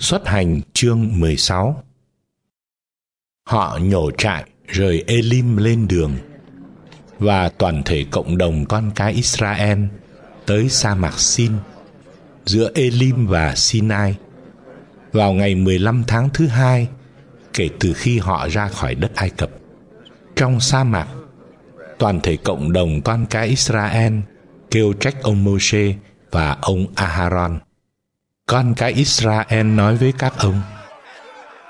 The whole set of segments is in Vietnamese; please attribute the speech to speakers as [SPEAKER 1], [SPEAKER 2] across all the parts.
[SPEAKER 1] Xuất hành chương 16 Họ nhổ trại rời Elim lên đường và toàn thể cộng đồng con cái Israel tới sa mạc Sin giữa Elim và Sinai vào ngày 15 tháng thứ hai kể từ khi họ ra khỏi đất Ai Cập. Trong sa mạc, toàn thể cộng đồng con cái Israel kêu trách ông Moshe và ông Aharon con cái Israel nói với các ông,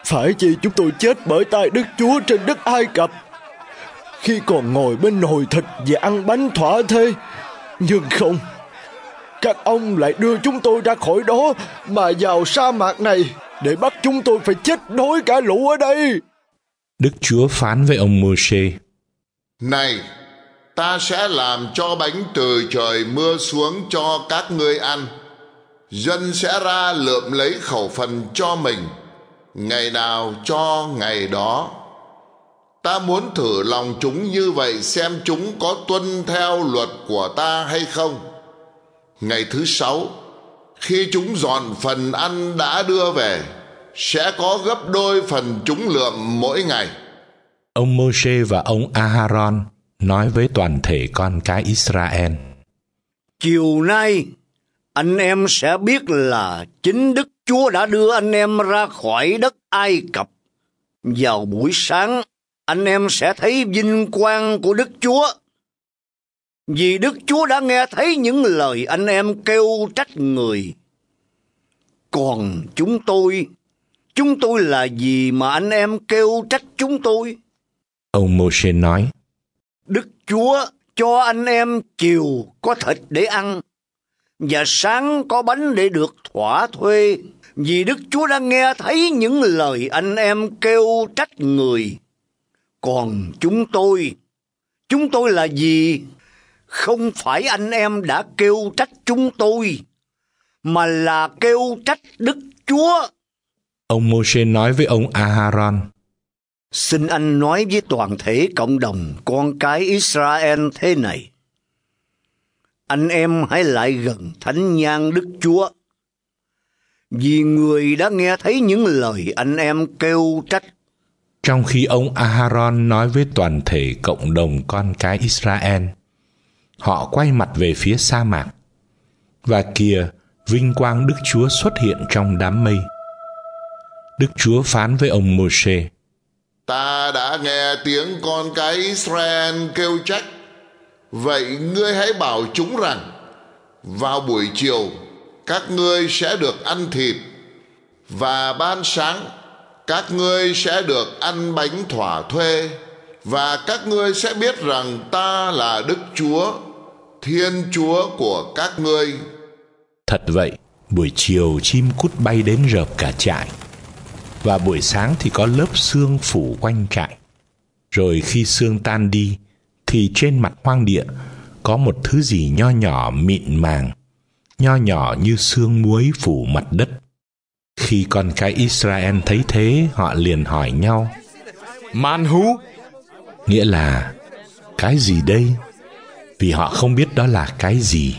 [SPEAKER 2] Phải chi chúng tôi chết bởi tay Đức Chúa trên đất
[SPEAKER 1] Ai Cập, khi còn ngồi bên nồi thịt và ăn bánh thỏa thê. Nhưng không, các ông lại đưa chúng tôi ra khỏi đó mà vào sa
[SPEAKER 3] mạc này để bắt chúng tôi phải chết đói cả lũ ở đây.
[SPEAKER 1] Đức Chúa phán với ông Môi-se,
[SPEAKER 3] Này, ta sẽ làm cho bánh từ trời mưa xuống cho các ngươi ăn dân sẽ ra lượm lấy khẩu phần cho mình ngày nào cho ngày đó ta muốn thử lòng chúng như vậy xem chúng có tuân theo luật của ta hay không ngày thứ sáu khi chúng dọn phần ăn đã đưa về sẽ có gấp đôi phần chúng lượm mỗi ngày
[SPEAKER 1] ông moshe và ông aharon nói với toàn thể con cái israel
[SPEAKER 2] chiều nay anh em sẽ biết là chính Đức Chúa đã đưa anh em ra khỏi đất Ai Cập. Vào buổi sáng, anh em sẽ thấy vinh quang của Đức Chúa. Vì Đức Chúa đã nghe thấy những lời anh em kêu trách người. Còn chúng tôi, chúng tôi là gì mà anh em kêu trách chúng tôi?
[SPEAKER 1] Ông Moshe nói,
[SPEAKER 2] Đức Chúa cho anh em chiều có thịt để ăn và sáng có bánh để được thỏa thuê vì Đức Chúa đã nghe thấy những lời anh em kêu trách người. Còn chúng tôi, chúng tôi là gì? Không phải anh em đã kêu trách chúng tôi, mà là kêu trách Đức Chúa.
[SPEAKER 1] Ông Moshe nói với ông Aharon,
[SPEAKER 2] Xin anh nói với toàn thể cộng đồng con cái Israel thế này anh em hãy lại gần thánh nhang Đức Chúa. Vì người đã nghe thấy những lời anh em kêu trách.
[SPEAKER 1] Trong khi ông Aharon nói với toàn thể cộng đồng con cái Israel, họ quay mặt về phía sa mạc. Và kìa, vinh quang Đức Chúa xuất hiện trong đám mây. Đức Chúa phán với ông môi
[SPEAKER 3] Ta đã nghe tiếng con cái Israel kêu trách Vậy ngươi hãy bảo chúng rằng, vào buổi chiều các ngươi sẽ được ăn thịt, và ban sáng các ngươi sẽ được ăn bánh thỏa thuê, và các ngươi sẽ biết rằng ta là Đức Chúa, Thiên Chúa của các ngươi.
[SPEAKER 1] Thật vậy, buổi chiều chim cút bay đến rợp cả trại, và buổi sáng thì có lớp xương phủ quanh trại. Rồi khi xương tan đi, thì trên mặt hoang địa có một thứ gì nho nhỏ mịn màng, nho nhỏ như xương muối phủ mặt đất. Khi con cái Israel thấy thế, họ liền hỏi nhau: "Man hú?" Nghĩa là cái gì đây? Vì họ không biết đó là cái gì.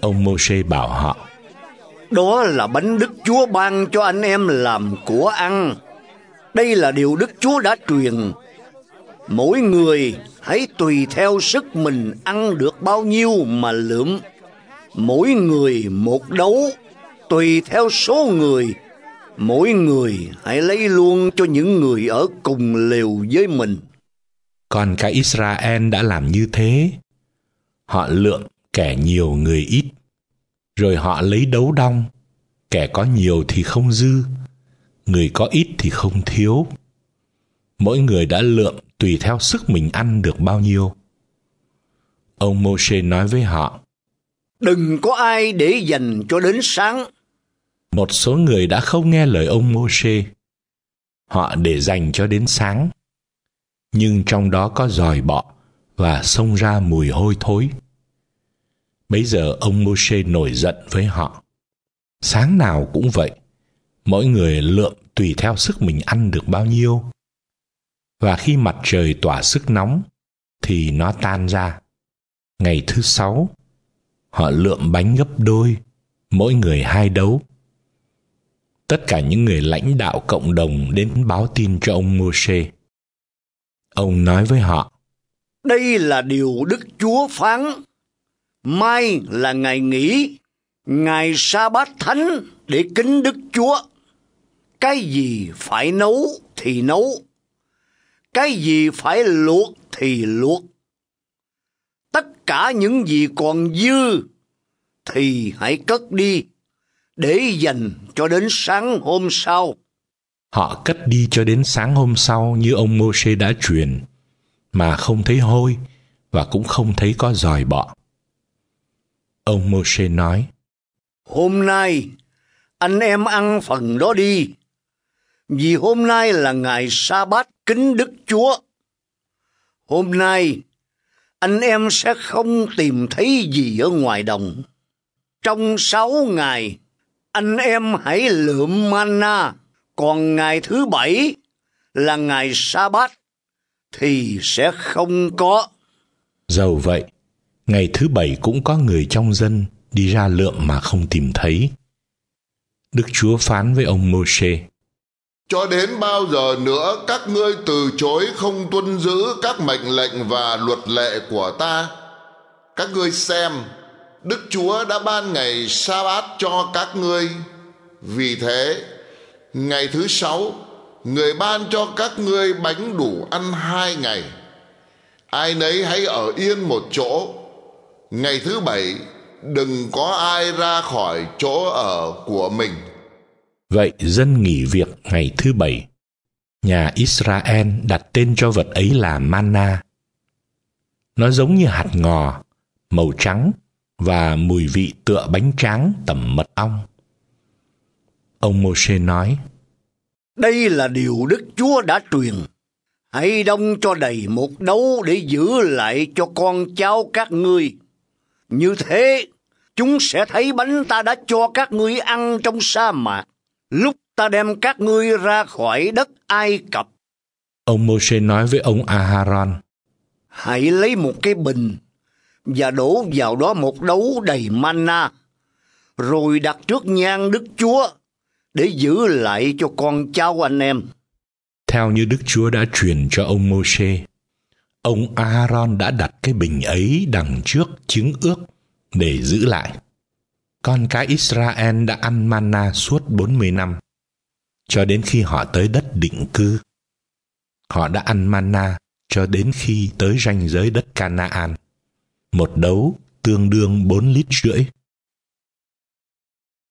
[SPEAKER 1] Ông Môsê bảo họ:
[SPEAKER 2] "Đó là bánh Đức Chúa ban cho anh em làm của ăn." Đây là điều Đức Chúa đã truyền mỗi người hãy tùy theo sức mình ăn được bao nhiêu mà lượm mỗi người một đấu tùy theo số người mỗi người hãy lấy luôn cho những người ở cùng lều với mình
[SPEAKER 1] còn cả israel đã làm như thế họ lượm kẻ nhiều người ít rồi họ lấy đấu đong kẻ có nhiều thì không dư người có ít thì không thiếu mỗi người đã lượm tùy theo sức mình ăn được bao nhiêu. Ông Moshe nói với họ,
[SPEAKER 2] Đừng có ai để dành cho đến sáng.
[SPEAKER 1] Một số người đã không nghe lời ông Moshe. Họ để dành cho đến sáng. Nhưng trong đó có giòi bọ và xông ra mùi hôi thối. Bây giờ ông Moshe nổi giận với họ. Sáng nào cũng vậy, mỗi người lượm tùy theo sức mình ăn được bao nhiêu và khi mặt trời tỏa sức nóng thì nó tan ra. Ngày thứ sáu, họ lượm bánh gấp đôi, mỗi người hai đấu. Tất cả những người lãnh đạo cộng đồng đến báo tin cho ông Moshe. Ông nói với họ,
[SPEAKER 2] Đây là điều Đức Chúa phán. Mai là ngày nghỉ, ngày sa bát thánh để kính Đức Chúa. Cái gì phải nấu thì nấu cái gì phải luộc thì luộc. Tất cả những gì còn dư thì hãy cất đi để dành cho đến sáng hôm sau.
[SPEAKER 1] Họ cất đi cho đến sáng hôm sau như ông Mô-xê đã truyền, mà không thấy hôi và cũng không thấy có dòi bọ. Ông Mô-xê nói,
[SPEAKER 2] Hôm nay, anh em ăn phần đó đi, vì hôm nay là ngày sa bát kính Đức Chúa. Hôm nay, anh em sẽ không tìm thấy gì ở ngoài đồng. Trong sáu ngày, anh em hãy lượm mana, còn ngày thứ bảy là ngày sa bát thì sẽ không có.
[SPEAKER 1] Dầu vậy, ngày thứ bảy cũng có người trong dân đi ra lượm mà không tìm thấy. Đức Chúa phán với ông Môi-se:
[SPEAKER 3] cho đến bao giờ nữa các ngươi từ chối không tuân giữ các mệnh lệnh và luật lệ của ta các ngươi xem đức chúa đã ban ngày sa bát cho các ngươi vì thế ngày thứ sáu người ban cho các ngươi bánh đủ ăn hai ngày ai nấy hãy ở yên một chỗ ngày thứ bảy đừng có ai ra khỏi chỗ ở của mình
[SPEAKER 1] Vậy dân nghỉ việc ngày thứ bảy. Nhà Israel đặt tên cho vật ấy là manna. Nó giống như hạt ngò, màu trắng và mùi vị tựa bánh tráng tẩm mật ong. Ông Moshe nói,
[SPEAKER 2] Đây là điều Đức Chúa đã truyền. Hãy đông cho đầy một đấu để giữ lại cho con cháu các ngươi. Như thế, chúng sẽ thấy bánh ta đã cho các ngươi ăn trong sa mạc lúc ta đem các ngươi ra khỏi đất Ai Cập. Ông Moshe nói với ông Aharon, Hãy lấy một cái bình và đổ vào đó một đấu đầy mana, rồi đặt trước nhang Đức Chúa để giữ lại cho con cháu anh em.
[SPEAKER 1] Theo như Đức Chúa đã truyền cho ông Moshe, ông Aharon đã đặt cái bình ấy đằng trước chứng ước để giữ lại con cái Israel đã ăn manna suốt 40 năm, cho đến khi họ tới đất định cư. Họ đã ăn manna cho đến khi tới ranh giới đất Canaan, một đấu tương đương 4 lít rưỡi